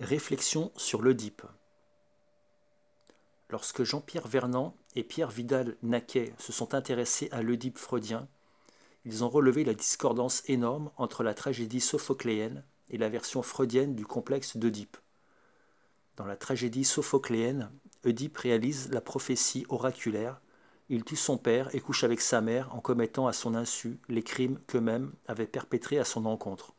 Réflexion sur l'Oedipe. Lorsque Jean-Pierre Vernant et Pierre Vidal-Naquet se sont intéressés à l'Oedipe freudien, ils ont relevé la discordance énorme entre la tragédie sophocléenne et la version freudienne du complexe d'Oedipe. Dans la tragédie sophocléenne, Oedipe réalise la prophétie oraculaire. Il tue son père et couche avec sa mère en commettant à son insu les crimes qu'eux-mêmes avaient perpétrés à son encontre.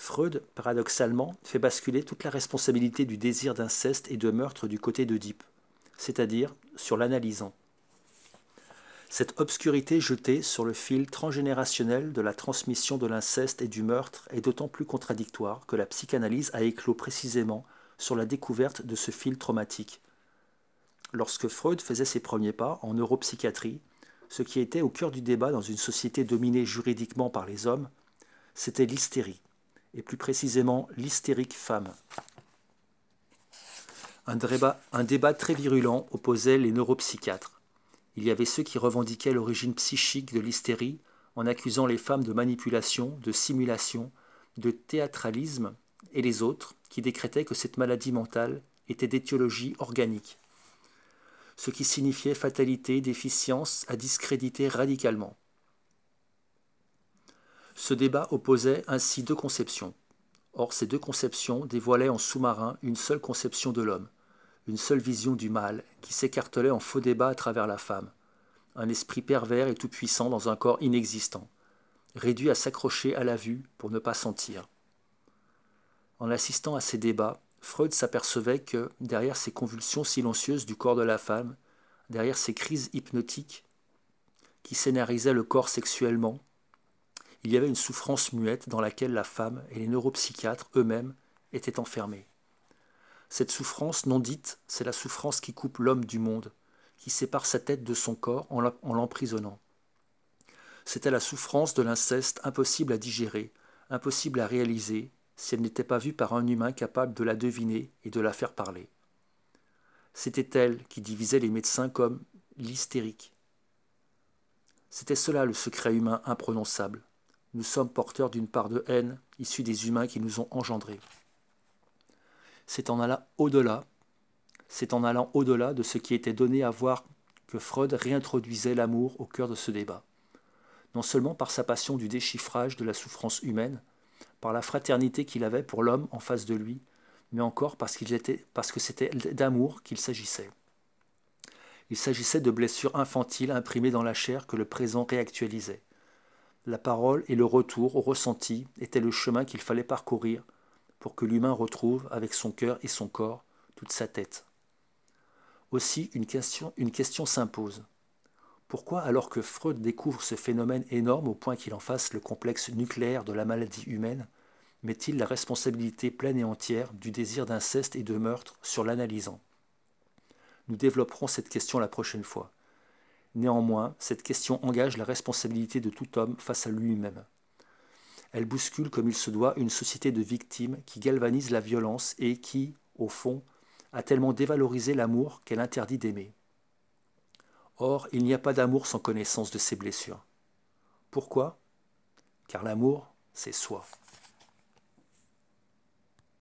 Freud, paradoxalement, fait basculer toute la responsabilité du désir d'inceste et de meurtre du côté d'Oedipe, c'est-à-dire sur l'analysant. Cette obscurité jetée sur le fil transgénérationnel de la transmission de l'inceste et du meurtre est d'autant plus contradictoire que la psychanalyse a éclos précisément sur la découverte de ce fil traumatique. Lorsque Freud faisait ses premiers pas en neuropsychiatrie, ce qui était au cœur du débat dans une société dominée juridiquement par les hommes, c'était l'hystérie et plus précisément l'hystérique femme. Un débat, un débat très virulent opposait les neuropsychiatres. Il y avait ceux qui revendiquaient l'origine psychique de l'hystérie en accusant les femmes de manipulation, de simulation, de théâtralisme, et les autres qui décrétaient que cette maladie mentale était d'étiologie organique, ce qui signifiait fatalité, déficience à discréditer radicalement. Ce débat opposait ainsi deux conceptions. Or, ces deux conceptions dévoilaient en sous-marin une seule conception de l'homme, une seule vision du mal qui s'écartelait en faux débat à travers la femme, un esprit pervers et tout-puissant dans un corps inexistant, réduit à s'accrocher à la vue pour ne pas sentir. En assistant à ces débats, Freud s'apercevait que, derrière ces convulsions silencieuses du corps de la femme, derrière ces crises hypnotiques qui scénarisaient le corps sexuellement, il y avait une souffrance muette dans laquelle la femme et les neuropsychiatres eux-mêmes étaient enfermés. Cette souffrance non dite, c'est la souffrance qui coupe l'homme du monde, qui sépare sa tête de son corps en l'emprisonnant. C'était la souffrance de l'inceste impossible à digérer, impossible à réaliser, si elle n'était pas vue par un humain capable de la deviner et de la faire parler. C'était elle qui divisait les médecins comme l'hystérique. C'était cela le secret humain imprononçable, nous sommes porteurs d'une part de haine issue des humains qui nous ont engendrés. C'est en allant au-delà, c'est en allant au-delà de ce qui était donné à voir que Freud réintroduisait l'amour au cœur de ce débat. Non seulement par sa passion du déchiffrage de la souffrance humaine, par la fraternité qu'il avait pour l'homme en face de lui, mais encore parce, était, parce que c'était d'amour qu'il s'agissait. Il s'agissait de blessures infantiles imprimées dans la chair que le présent réactualisait la parole et le retour au ressenti étaient le chemin qu'il fallait parcourir pour que l'humain retrouve, avec son cœur et son corps, toute sa tête. Aussi, une question, une question s'impose. Pourquoi, alors que Freud découvre ce phénomène énorme au point qu'il en fasse le complexe nucléaire de la maladie humaine, met-il la responsabilité pleine et entière du désir d'inceste et de meurtre sur l'analysant Nous développerons cette question la prochaine fois. Néanmoins, cette question engage la responsabilité de tout homme face à lui-même. Elle bouscule comme il se doit une société de victimes qui galvanise la violence et qui, au fond, a tellement dévalorisé l'amour qu'elle interdit d'aimer. Or, il n'y a pas d'amour sans connaissance de ses blessures. Pourquoi Car l'amour, c'est soi.